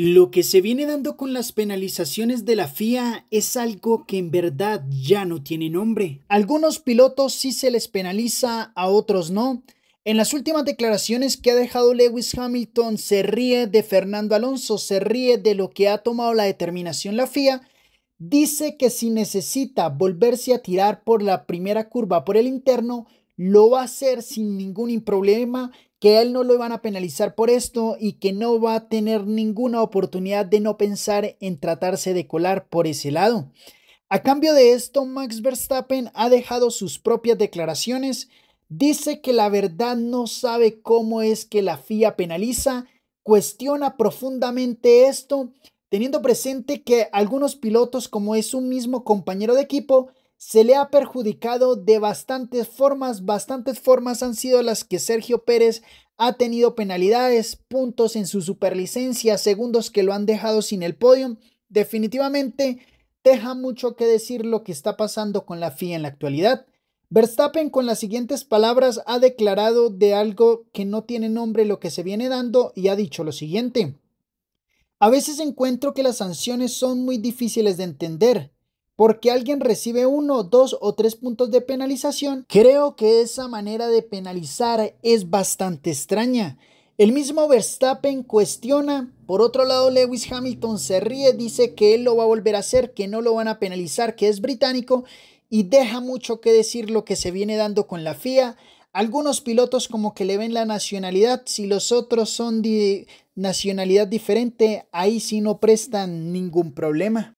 Lo que se viene dando con las penalizaciones de la FIA es algo que en verdad ya no tiene nombre. Algunos pilotos sí se les penaliza, a otros no. En las últimas declaraciones que ha dejado Lewis Hamilton se ríe de Fernando Alonso, se ríe de lo que ha tomado la determinación la FIA. Dice que si necesita volverse a tirar por la primera curva por el interno, lo va a hacer sin ningún problema, que a él no lo van a penalizar por esto y que no va a tener ninguna oportunidad de no pensar en tratarse de colar por ese lado. A cambio de esto, Max Verstappen ha dejado sus propias declaraciones, dice que la verdad no sabe cómo es que la FIA penaliza, cuestiona profundamente esto, teniendo presente que algunos pilotos, como es un mismo compañero de equipo, se le ha perjudicado de bastantes formas, bastantes formas han sido las que Sergio Pérez ha tenido penalidades, puntos en su superlicencia, segundos que lo han dejado sin el podio. Definitivamente deja mucho que decir lo que está pasando con la FIA en la actualidad. Verstappen con las siguientes palabras ha declarado de algo que no tiene nombre lo que se viene dando y ha dicho lo siguiente. A veces encuentro que las sanciones son muy difíciles de entender porque alguien recibe uno, dos o tres puntos de penalización, creo que esa manera de penalizar es bastante extraña. El mismo Verstappen cuestiona, por otro lado Lewis Hamilton se ríe, dice que él lo va a volver a hacer, que no lo van a penalizar, que es británico y deja mucho que decir lo que se viene dando con la FIA. Algunos pilotos como que le ven la nacionalidad, si los otros son de nacionalidad diferente, ahí sí no prestan ningún problema.